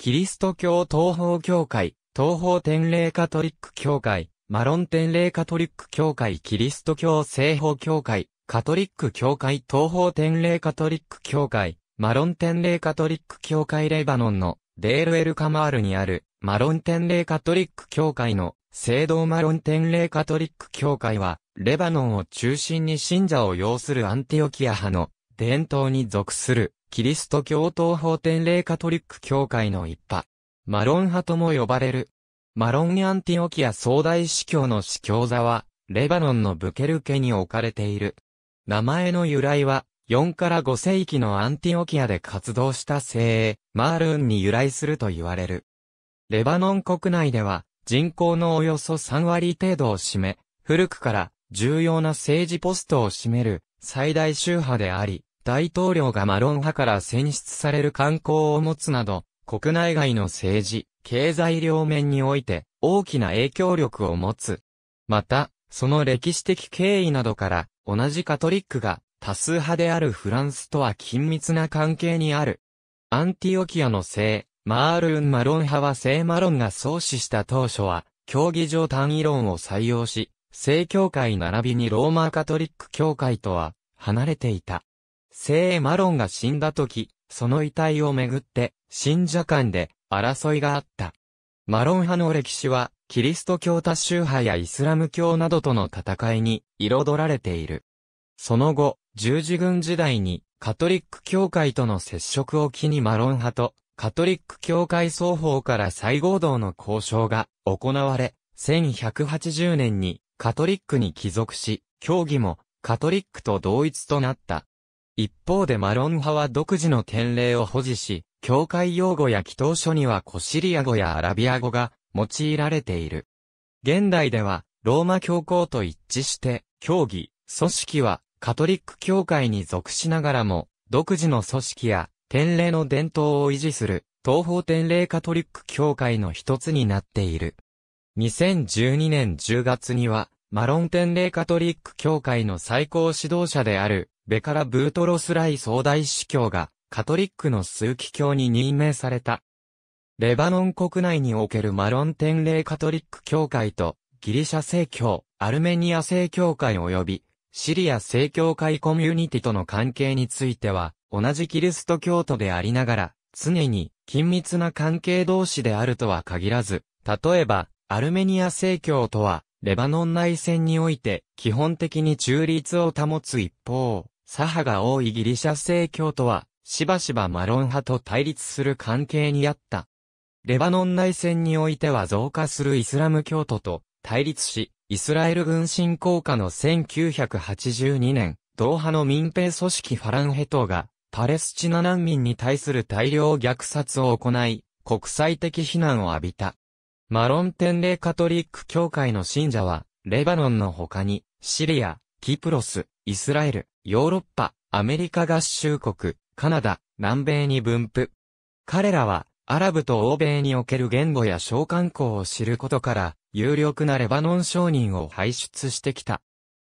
キリスト教東方教会、東方天霊カトリック教会、マロン天霊カトリック教会、キリスト教西方教会、カトリック教会、東方天霊カトリック教会、マロン天霊カトリック教会レバノンのデールエルカマールにあるマロン天霊カトリック教会の聖堂マロン天霊カトリック教会はレバノンを中心に信者を要するアンティオキア派の伝統に属するキリスト教東方典礼カトリック教会の一派。マロン派とも呼ばれる。マロンアンティオキア総大司教の司教座は、レバノンのブケル家に置かれている。名前の由来は、4から5世紀のアンティオキアで活動した精鋭、マールーンに由来すると言われる。レバノン国内では、人口のおよそ3割程度を占め、古くから重要な政治ポストを占める最大宗派であり、大統領がマロン派から選出される観光を持つなど、国内外の政治、経済両面において大きな影響力を持つ。また、その歴史的経緯などから、同じカトリックが多数派であるフランスとは緊密な関係にある。アンティオキアの聖、マールン・マロン派は聖マロンが創始した当初は、競技場単位論を採用し、聖教会並びにローマカトリック教会とは離れていた。聖マロンが死んだ時、その遺体をめぐって、信者間で争いがあった。マロン派の歴史は、キリスト教多宗派やイスラム教などとの戦いに彩られている。その後、十字軍時代にカトリック教会との接触を機にマロン派とカトリック教会双方から再合同の交渉が行われ、1180年にカトリックに帰属し、教義もカトリックと同一となった。一方でマロン派は独自の典礼を保持し、教会用語や祈祷書にはコシリア語やアラビア語が用いられている。現代では、ローマ教皇と一致して、教義、組織はカトリック教会に属しながらも、独自の組織や典礼の伝統を維持する、東方典礼カトリック教会の一つになっている。2012年10月には、マロン典礼カトリック教会の最高指導者である、ベカラ・ブートロス・ライ総大司教が、カトリックの枢機教に任命された。レバノン国内におけるマロン天霊カトリック教会と、ギリシャ正教、アルメニア正教会及び、シリア正教会コミュニティとの関係については、同じキリスト教徒でありながら、常に緊密な関係同士であるとは限らず、例えば、アルメニア正教とは、レバノン内戦において、基本的に中立を保つ一方、左派が多いギリシャ正教とは、しばしばマロン派と対立する関係にあった。レバノン内戦においては増加するイスラム教徒と対立し、イスラエル軍侵攻下の1982年、同派の民兵組織ファランヘ党が、パレスチナ難民に対する大量虐殺を行い、国際的非難を浴びた。マロン天霊カトリック教会の信者は、レバノンの他に、シリア、キプロス、イスラエル、ヨーロッパ、アメリカ合衆国、カナダ、南米に分布。彼らは、アラブと欧米における言語や商慣行を知ることから、有力なレバノン商人を輩出してきた。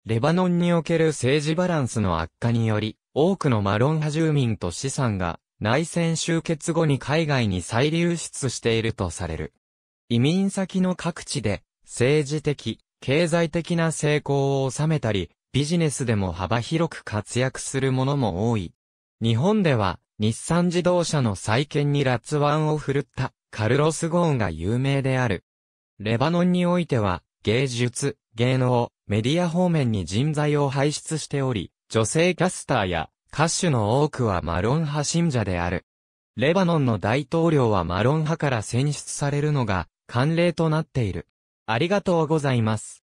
レバノンにおける政治バランスの悪化により、多くのマロン派住民と資産が、内戦終結後に海外に再流出しているとされる。移民先の各地で、政治的、経済的な成功を収めたり、ビジネスでも幅広く活躍するものも多い。日本では、日産自動車の再建にラツワンを振るったカルロス・ゴーンが有名である。レバノンにおいては、芸術、芸能、メディア方面に人材を輩出しており、女性キャスターや歌手の多くはマロン派信者である。レバノンの大統領はマロン派から選出されるのが慣例となっている。ありがとうございます。